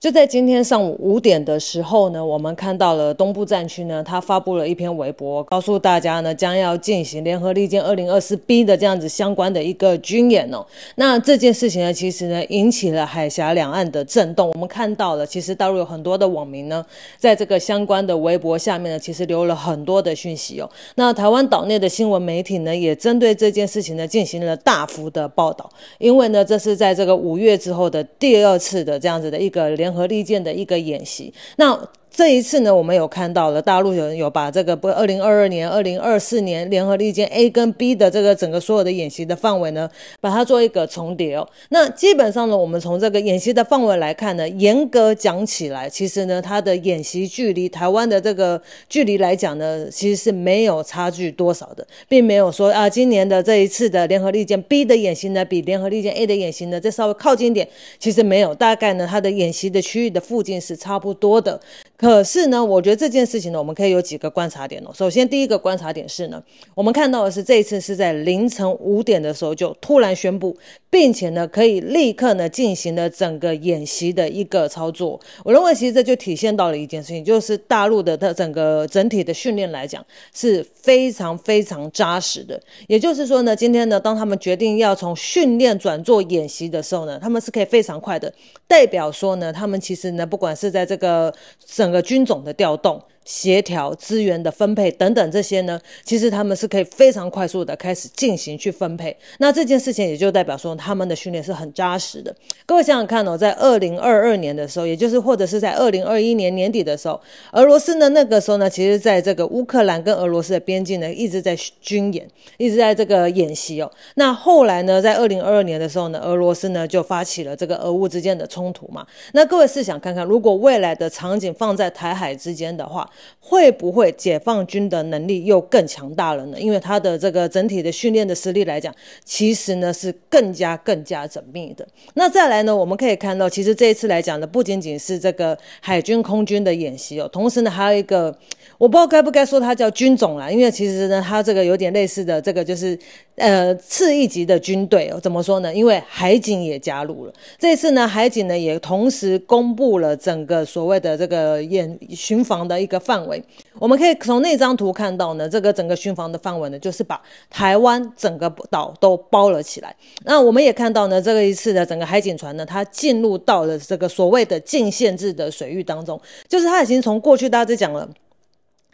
就在今天上午五点的时候呢，我们看到了东部战区呢，他发布了一篇微博，告诉大家呢，将要进行联合利剑二零二四 B 的这样子相关的一个军演哦。那这件事情呢，其实呢，引起了海峡两岸的震动。我们看到了，其实大陆有很多的网民呢，在这个相关的微博下面呢，其实留了很多的讯息哦。那台湾岛内的新闻媒体呢，也针对这件事情呢，进行了大幅的报道，因为呢，这是在这个五月之后的第二次的这样子的一个联。和利剑的一个演习，那。这一次呢，我们有看到了大陆有有把这个不，二零二二年、二零二四年联合利剑 A 跟 B 的这个整个所有的演习的范围呢，把它做一个重叠哦。那基本上呢，我们从这个演习的范围来看呢，严格讲起来，其实呢，它的演习距离台湾的这个距离来讲呢，其实是没有差距多少的，并没有说啊，今年的这一次的联合利剑 B 的演习呢，比联合利剑 A 的演习呢再稍微靠近一点。其实没有，大概呢，它的演习的区域的附近是差不多的。可是呢，我觉得这件事情呢，我们可以有几个观察点哦。首先，第一个观察点是呢，我们看到的是这一次是在凌晨五点的时候就突然宣布，并且呢，可以立刻呢进行了整个演习的一个操作。我认为其实这就体现到了一件事情，就是大陆的它整个整体的训练来讲是非常非常扎实的。也就是说呢，今天呢，当他们决定要从训练转做演习的时候呢，他们是可以非常快的代表说呢，他们其实呢，不管是在这个整两个军种的调动。协调资源的分配等等这些呢，其实他们是可以非常快速的开始进行去分配。那这件事情也就代表说他们的训练是很扎实的。各位想想看哦，在二零二二年的时候，也就是或者是在二零二一年年底的时候，俄罗斯呢那个时候呢，其实在这个乌克兰跟俄罗斯的边境呢一直在军演，一直在这个演习哦。那后来呢，在二零二二年的时候呢，俄罗斯呢就发起了这个俄乌之间的冲突嘛。那各位是想看看，如果未来的场景放在台海之间的话？会不会解放军的能力又更强大了呢？因为他的这个整体的训练的实力来讲，其实呢是更加更加缜密的。那再来呢，我们可以看到，其实这一次来讲呢，不仅仅是这个海军空军的演习哦，同时呢还有一个，我不知道该不该说它叫军种啦，因为其实呢它这个有点类似的这个就是，呃，次一级的军队哦。怎么说呢？因为海警也加入了这次呢，海警呢也同时公布了整个所谓的这个演巡防的一个。范围，我们可以从那张图看到呢，这个整个巡防的范围呢，就是把台湾整个岛都包了起来。那我们也看到呢，这个一次的整个海警船呢，它进入到了这个所谓的禁限制的水域当中，就是它已经从过去大家在讲了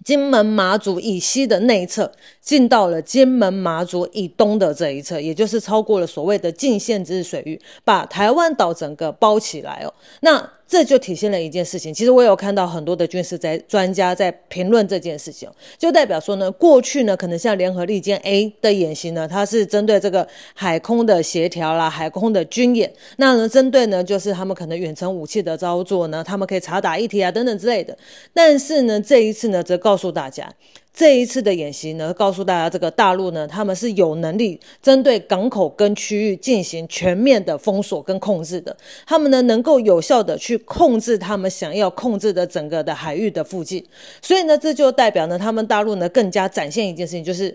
金门马祖以西的那一侧，进到了金门马祖以东的这一侧，也就是超过了所谓的禁限制水域，把台湾岛整个包起来哦。那这就体现了一件事情，其实我有看到很多的军事在专家在评论这件事情，就代表说呢，过去呢可能像联合利剑 A 的演习呢，它是针对这个海空的协调啦，海空的军演，那呢针对呢就是他们可能远程武器的操作呢，他们可以查打一体啊等等之类的，但是呢这一次呢则告诉大家。这一次的演习呢，告诉大家，这个大陆呢，他们是有能力针对港口跟区域进行全面的封锁跟控制的。他们呢，能够有效的去控制他们想要控制的整个的海域的附近。所以呢，这就代表呢，他们大陆呢，更加展现一件事情，就是。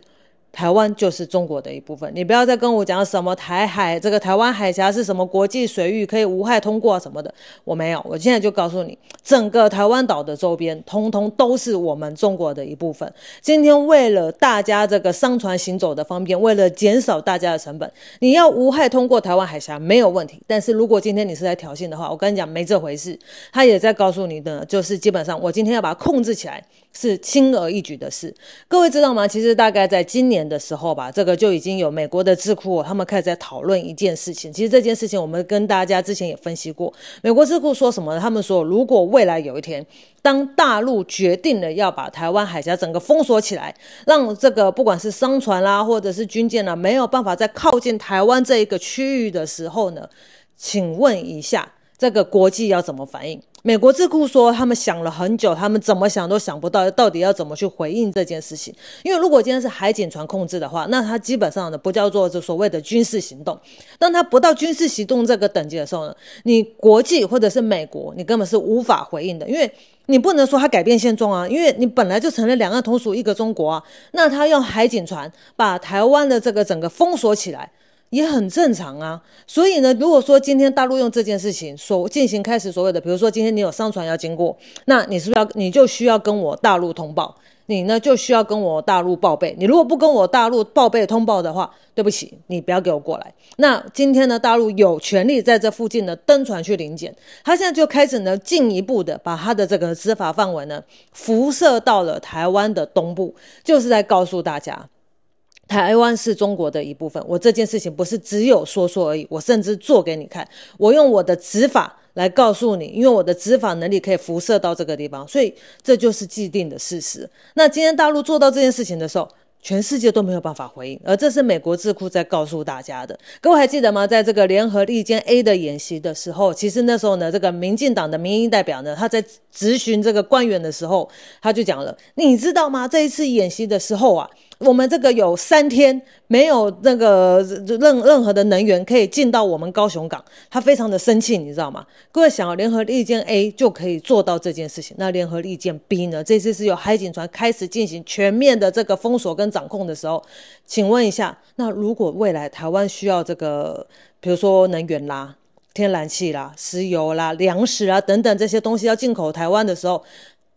台湾就是中国的一部分，你不要再跟我讲什么台海这个台湾海峡是什么国际水域可以无害通过什么的，我没有，我现在就告诉你，整个台湾岛的周边通通都是我们中国的一部分。今天为了大家这个商船行走的方便，为了减少大家的成本，你要无害通过台湾海峡没有问题。但是如果今天你是在挑衅的话，我跟你讲没这回事。他也在告诉你的就是基本上我今天要把它控制起来。是轻而易举的事，各位知道吗？其实大概在今年的时候吧，这个就已经有美国的智库，他们开始在讨论一件事情。其实这件事情我们跟大家之前也分析过，美国智库说什么呢？他们说，如果未来有一天，当大陆决定了要把台湾海峡整个封锁起来，让这个不管是商船啦，或者是军舰啦，没有办法再靠近台湾这一个区域的时候呢，请问一下，这个国际要怎么反应？美国智库说，他们想了很久，他们怎么想都想不到到底要怎么去回应这件事情。因为如果今天是海警船控制的话，那它基本上呢不叫做这所谓的军事行动。当它不到军事行动这个等级的时候呢，你国际或者是美国，你根本是无法回应的，因为你不能说它改变现状啊，因为你本来就成了两岸同属一个中国啊。那它用海警船把台湾的这个整个封锁起来。也很正常啊，所以呢，如果说今天大陆用这件事情所进行开始所谓的，比如说今天你有商船要经过，那你是不是要你就需要跟我大陆通报？你呢就需要跟我大陆报备。你如果不跟我大陆报备通报的话，对不起，你不要给我过来。那今天呢，大陆有权利在这附近的登船去临检，他现在就开始呢进一步的把他的这个执法范围呢辐射到了台湾的东部，就是在告诉大家。台湾是中国的一部分。我这件事情不是只有说说而已，我甚至做给你看。我用我的执法来告诉你，因为我的执法能力可以辐射到这个地方，所以这就是既定的事实。那今天大陆做到这件事情的时候，全世界都没有办法回应，而这是美国智库在告诉大家的。各位还记得吗？在这个联合利剑 A 的演习的时候，其实那时候呢，这个民进党的民意代表呢，他在质询这个官员的时候，他就讲了：“你知道吗？这一次演习的时候啊。”我们这个有三天没有那个任任何的能源可以进到我们高雄港，他非常的生气，你知道吗？各位想要联合利剑 A 就可以做到这件事情。那联合利剑 B 呢？这次是由海警船开始进行全面的这个封锁跟掌控的时候，请问一下，那如果未来台湾需要这个，比如说能源啦、天然气啦、石油啦、粮食啊等等这些东西要进口台湾的时候，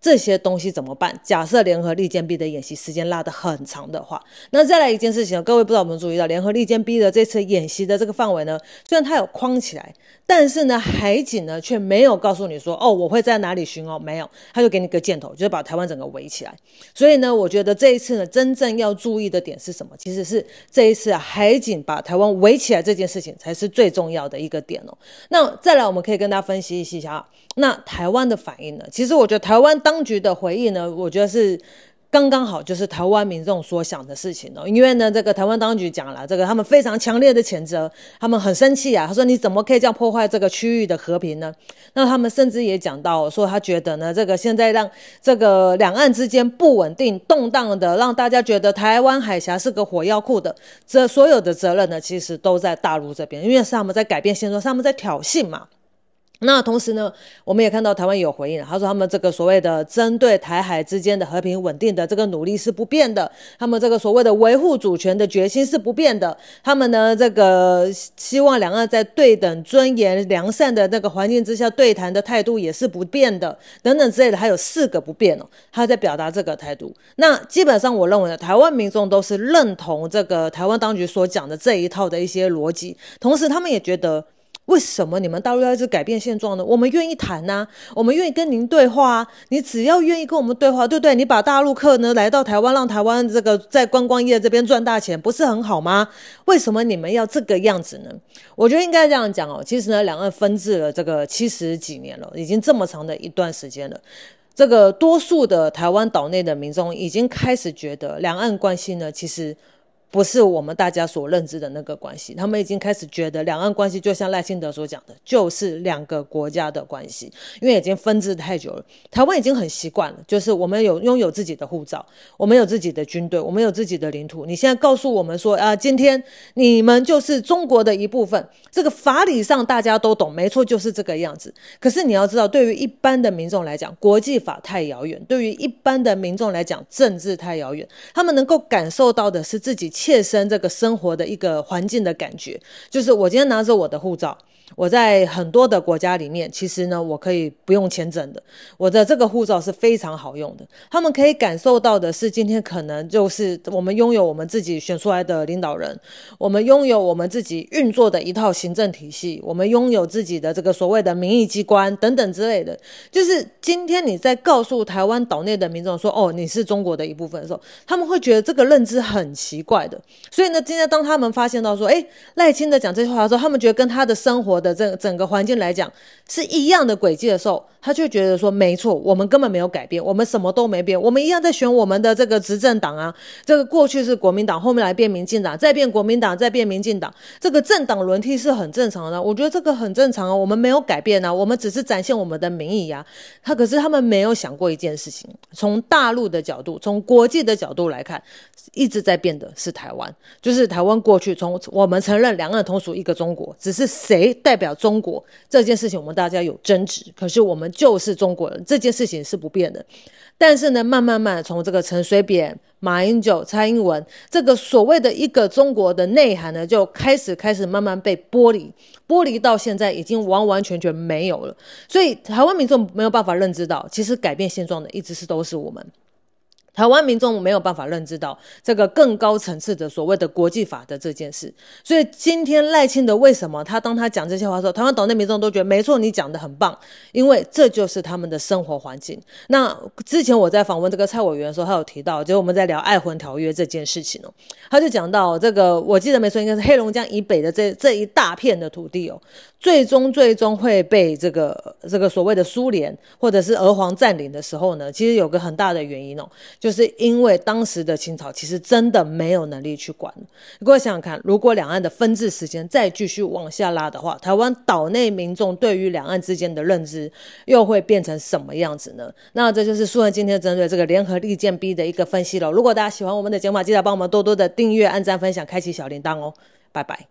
这些东西怎么办？假设联合利剑 B 的演习时间拉得很长的话，那再来一件事情，各位不知道我们注意到联合利剑 B 的这次演习的这个范围呢？虽然它有框起来，但是呢，海警呢却没有告诉你说，哦，我会在哪里巡哦，没有，他就给你个箭头，就是把台湾整个围起来。所以呢，我觉得这一次呢，真正要注意的点是什么？其实是这一次海警把台湾围起来这件事情才是最重要的一个点哦。那再来，我们可以跟大家分析一下啊，那台湾的反应呢？其实我觉得台湾当当局的回应呢？我觉得是刚刚好，就是台湾民众所想的事情哦。因为呢，这个台湾当局讲了，这个他们非常强烈的谴责，他们很生气啊。他说：“你怎么可以这样破坏这个区域的和平呢？”那他们甚至也讲到说，他觉得呢，这个现在让这个两岸之间不稳定、动荡的，让大家觉得台湾海峡是个火药库的，这所有的责任呢，其实都在大陆这边，因为是他们在改变现状，他们在挑衅嘛。那同时呢，我们也看到台湾有回应，他说他们这个所谓的针对台海之间的和平稳定的这个努力是不变的，他们这个所谓的维护主权的决心是不变的，他们呢这个希望两岸在对等、尊严、良善的那个环境之下对谈的态度也是不变的，等等之类的，还有四个不变哦，他在表达这个态度。那基本上我认为呢，台湾民众都是认同这个台湾当局所讲的这一套的一些逻辑，同时他们也觉得。为什么你们大陆要一直改变现状呢？我们愿意谈呐，我们愿意跟您对话。你只要愿意跟我们对话，对不对？你把大陆客呢来到台湾，让台湾这个在观光业这边赚大钱，不是很好吗？为什么你们要这个样子呢？我觉得应该这样讲哦。其实呢，两岸分治了这个七十几年了，已经这么长的一段时间了，这个多数的台湾岛内的民众已经开始觉得，两岸关系呢，其实。不是我们大家所认知的那个关系，他们已经开始觉得两岸关系就像赖清德所讲的，就是两个国家的关系，因为已经分治太久了，台湾已经很习惯了，就是我们有拥有自己的护照，我们有自己的军队，我们有自己的领土。你现在告诉我们说，啊，今天你们就是中国的一部分，这个法理上大家都懂，没错，就是这个样子。可是你要知道，对于一般的民众来讲，国际法太遥远，对于一般的民众来讲，政治太遥远，他们能够感受到的是自己。切身这个生活的一个环境的感觉，就是我今天拿着我的护照。我在很多的国家里面，其实呢，我可以不用签证的。我的这个护照是非常好用的。他们可以感受到的是，今天可能就是我们拥有我们自己选出来的领导人，我们拥有我们自己运作的一套行政体系，我们拥有自己的这个所谓的民意机关等等之类的。就是今天你在告诉台湾岛内的民众说：“哦，你是中国的一部分”的时候，他们会觉得这个认知很奇怪的。所以呢，今天当他们发现到说：“哎，赖清德讲这些话的时候”，他们觉得跟他的生活。的这整个环境来讲，是一样的轨迹的时候，他却觉得说，没错，我们根本没有改变，我们什么都没变，我们一样在选我们的这个执政党啊。这个过去是国民党，后面来变民进党，再变国民党，再变民进党，这个政党轮替是很正常的。我觉得这个很正常啊，我们没有改变啊，我们只是展现我们的民意呀。他可是他们没有想过一件事情，从大陆的角度，从国际的角度来看，一直在变的是台湾，就是台湾过去从我们承认两岸同属一个中国，只是谁。代表中国这件事情，我们大家有争执，可是我们就是中国人，这件事情是不变的。但是呢，慢慢慢从这个陈水扁、马英九、蔡英文这个所谓的一个中国的内涵呢，就开始开始慢慢被剥离，剥离到现在已经完完全全没有了。所以台湾民众没有办法认知到，其实改变现状的一直是都是我们。台湾民众没有办法认知到这个更高层次的所谓的国际法的这件事，所以今天赖清德为什么他当他讲这些话，候，台湾岛内民众都觉得没错，你讲的很棒，因为这就是他们的生活环境。那之前我在访问这个蔡委员的时候，他有提到，就是我们在聊《爱魂条约》这件事情哦，他就讲到这个，我记得没错，应该是黑龙江以北的这这一大片的土地哦，最终最终会被这个这个所谓的苏联或者是俄皇占领的时候呢，其实有个很大的原因哦。就是因为当时的清朝其实真的没有能力去管。如果想想看，如果两岸的分治时间再继续往下拉的话，台湾岛内民众对于两岸之间的认知又会变成什么样子呢？那这就是苏文今天针对这个联合利剑 B 的一个分析了。如果大家喜欢我们的节目，记得帮我们多多的订阅、按赞、分享、开启小铃铛哦。拜拜。